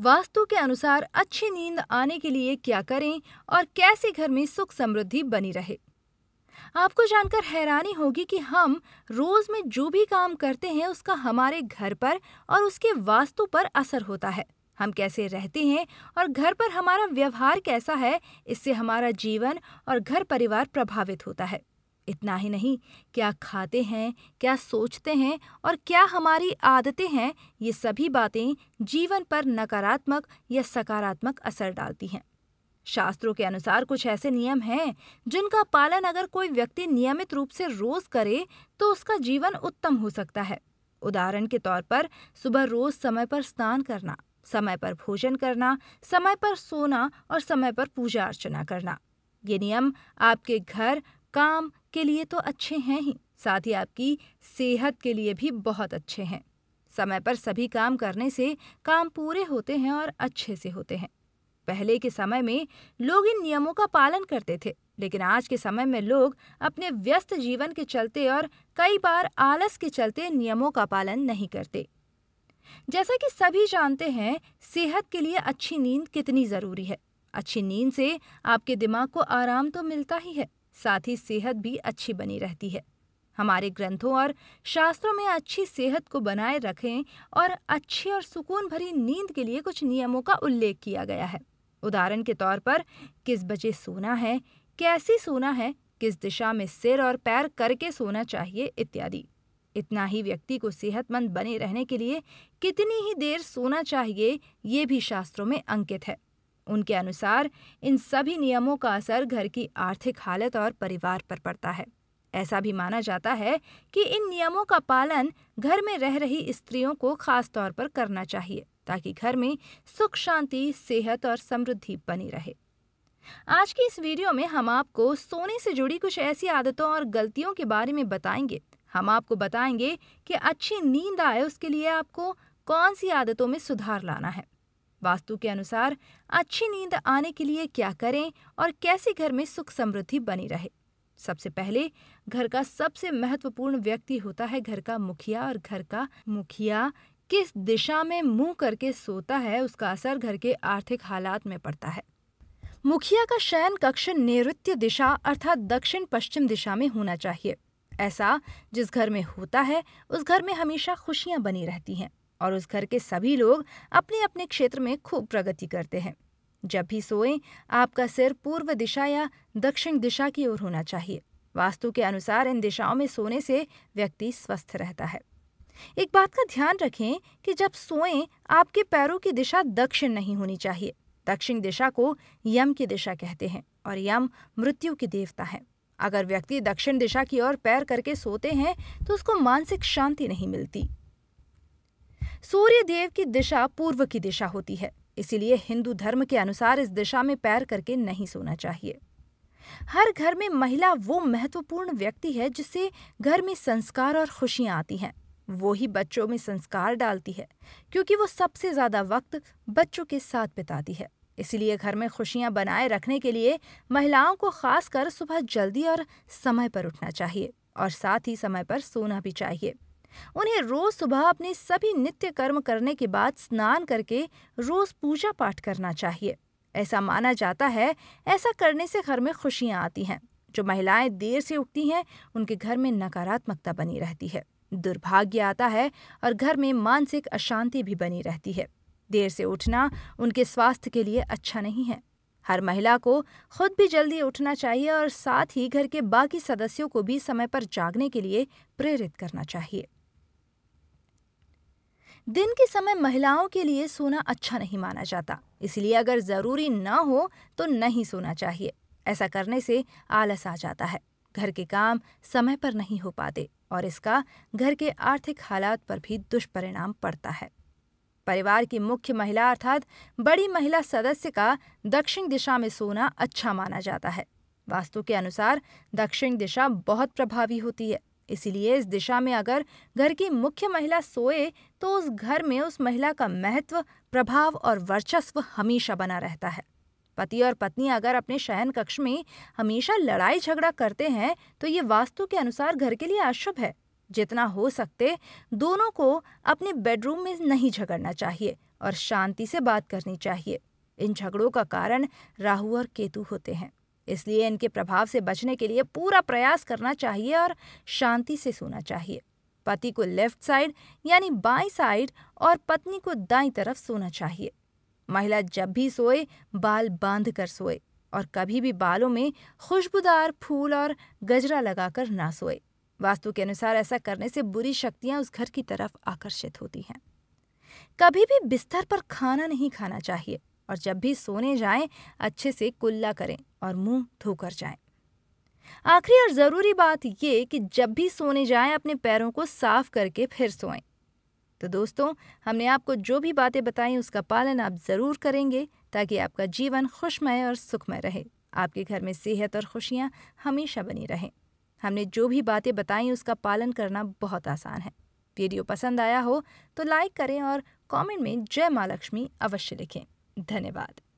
वास्तु के अनुसार अच्छी नींद आने के लिए क्या करें और कैसे घर में सुख समृद्धि बनी रहे आपको जानकर हैरानी होगी कि हम रोज में जो भी काम करते हैं उसका हमारे घर पर और उसके वास्तु पर असर होता है हम कैसे रहते हैं और घर पर हमारा व्यवहार कैसा है इससे हमारा जीवन और घर परिवार प्रभावित होता है इतना ही नहीं क्या खाते हैं क्या सोचते हैं और क्या हमारी आदतें हैं ये सभी बातें जीवन पर नकारात्मक या सकारात्मक असर डालती हैं शास्त्रों के अनुसार कुछ ऐसे नियम हैं जिनका पालन अगर कोई व्यक्ति नियमित रूप से रोज करे तो उसका जीवन उत्तम हो सकता है उदाहरण के तौर पर सुबह रोज समय पर स्नान करना समय पर भोजन करना समय पर सोना और समय पर पूजा अर्चना करना ये नियम आपके घर काम के लिए तो अच्छे हैं ही साथ ही आपकी सेहत के लिए भी बहुत अच्छे हैं समय पर सभी काम करने से काम पूरे होते हैं और अच्छे से होते हैं पहले के समय में लोग इन नियमों का पालन करते थे लेकिन आज के समय में लोग अपने व्यस्त जीवन के चलते और कई बार आलस के चलते नियमों का पालन नहीं करते जैसा कि सभी जानते हैं सेहत के लिए अच्छी नींद कितनी ज़रूरी है अच्छी नींद से आपके दिमाग को आराम तो मिलता ही है साथ ही सेहत भी अच्छी बनी रहती है हमारे ग्रंथों और शास्त्रों में अच्छी सेहत को बनाए रखें और अच्छी और सुकून भरी नींद के लिए कुछ नियमों का उल्लेख किया गया है उदाहरण के तौर पर किस बजे सोना है कैसी सोना है किस दिशा में सिर और पैर करके सोना चाहिए इत्यादि इतना ही व्यक्ति को सेहतमंद बने रहने के लिए कितनी ही देर सोना चाहिए ये भी शास्त्रों में अंकित है उनके अनुसार इन सभी नियमों का असर घर की आर्थिक हालत और परिवार पर पड़ता है ऐसा भी माना जाता है कि इन नियमों का पालन घर में रह रही स्त्रियों को खास तौर पर करना चाहिए ताकि घर में सुख शांति सेहत और समृद्धि बनी रहे आज की इस वीडियो में हम आपको सोने से जुड़ी कुछ ऐसी आदतों और गलतियों के बारे में बताएंगे हम आपको बताएंगे कि अच्छी नींद आए उसके लिए आपको कौन सी आदतों में सुधार लाना है वास्तु के अनुसार अच्छी नींद आने के लिए क्या करें और कैसे घर में सुख समृद्धि बनी रहे सबसे पहले घर का सबसे महत्वपूर्ण व्यक्ति होता है घर का मुखिया और घर का मुखिया किस दिशा में मुंह करके सोता है उसका असर घर के आर्थिक हालात में पड़ता है मुखिया का शयन कक्ष नैऋत्य दिशा अर्थात दक्षिण पश्चिम दिशा में होना चाहिए ऐसा जिस घर में होता है उस घर में हमेशा खुशियाँ बनी रहती हैं और उस घर के सभी लोग अपने अपने क्षेत्र में खूब प्रगति करते हैं जब भी सोएं आपका सिर पूर्व दिशा या दक्षिण दिशा की ओर होना चाहिए वास्तु के अनुसार इन दिशाओं में सोने से व्यक्ति स्वस्थ रहता है एक बात का ध्यान रखें कि जब सोएं आपके पैरों की दिशा दक्षिण नहीं होनी चाहिए दक्षिण दिशा को यम की दिशा कहते हैं और यम मृत्यु की देवता है अगर व्यक्ति दक्षिण दिशा की ओर पैर करके सोते हैं तो उसको मानसिक शांति नहीं मिलती सूर्य देव की दिशा पूर्व की दिशा होती है इसीलिए हिंदू धर्म के अनुसार इस दिशा में पैर करके नहीं सोना चाहिए हर घर में महिला वो महत्वपूर्ण व्यक्ति है जिससे घर में संस्कार और खुशियाँ आती हैं वो ही बच्चों में संस्कार डालती है क्योंकि वो सबसे ज़्यादा वक्त बच्चों के साथ बिताती है इसलिए घर में खुशियां बनाए रखने के लिए महिलाओं को खासकर सुबह जल्दी और समय पर उठना चाहिए और साथ ही समय पर सोना भी चाहिए उन्हें रोज सुबह अपने सभी नित्य कर्म करने के बाद स्नान करके रोज पूजा पाठ करना चाहिए ऐसा माना जाता है ऐसा करने से घर में खुशियाँ आती हैं जो महिलाएं देर से उठती हैं उनके घर में नकारात्मकता बनी रहती है दुर्भाग्य आता है और घर में मानसिक अशांति भी बनी रहती है देर से उठना उनके स्वास्थ्य के लिए अच्छा नहीं है हर महिला को खुद भी जल्दी उठना चाहिए और साथ ही घर के बाकी सदस्यों को भी समय पर जागने के लिए प्रेरित करना चाहिए दिन के समय महिलाओं के लिए सोना अच्छा नहीं माना जाता इसलिए अगर ज़रूरी ना हो तो नहीं सोना चाहिए ऐसा करने से आलस आ जाता है घर के काम समय पर नहीं हो पाते और इसका घर के आर्थिक हालात पर भी दुष्परिणाम पड़ता है परिवार की मुख्य महिला अर्थात बड़ी महिला सदस्य का दक्षिण दिशा में सोना अच्छा माना जाता है वास्तु के अनुसार दक्षिण दिशा बहुत प्रभावी होती है इसीलिए इस दिशा में अगर घर की मुख्य महिला सोए तो उस घर में उस महिला का महत्व प्रभाव और वर्चस्व हमेशा बना रहता है पति और पत्नी अगर अपने शयन कक्ष में हमेशा लड़ाई झगड़ा करते हैं तो ये वास्तु के अनुसार घर के लिए अशुभ है जितना हो सकते दोनों को अपने बेडरूम में नहीं झगड़ना चाहिए और शांति से बात करनी चाहिए इन झगड़ों का कारण राहु और केतु होते हैं इसलिए इनके प्रभाव से बचने के लिए पूरा प्रयास करना चाहिए और शांति से सोना चाहिए पति को लेफ्ट साइड यानी बाई साइड और पत्नी को दाई तरफ सोना चाहिए महिला जब भी सोए बाल बांध कर सोए और कभी भी बालों में खुशबूदार फूल और गजरा लगाकर ना सोए वास्तु के अनुसार ऐसा करने से बुरी शक्तियां उस घर की तरफ आकर्षित होती हैं कभी भी बिस्तर पर खाना नहीं खाना चाहिए और जब भी सोने जाएं अच्छे से कुल्ला करें और मुंह धोकर जाएं आखिरी और ज़रूरी बात ये कि जब भी सोने जाएं अपने पैरों को साफ करके फिर सोएं तो दोस्तों हमने आपको जो भी बातें बताई उसका पालन आप ज़रूर करेंगे ताकि आपका जीवन खुशमय और सुखमय रहे आपके घर में सेहत और खुशियाँ हमेशा बनी रहें हमने जो भी बातें बताई उसका पालन करना बहुत आसान है वीडियो पसंद आया हो तो लाइक करें और कमेंट में जय माँ लक्ष्मी अवश्य लिखें धन्यवाद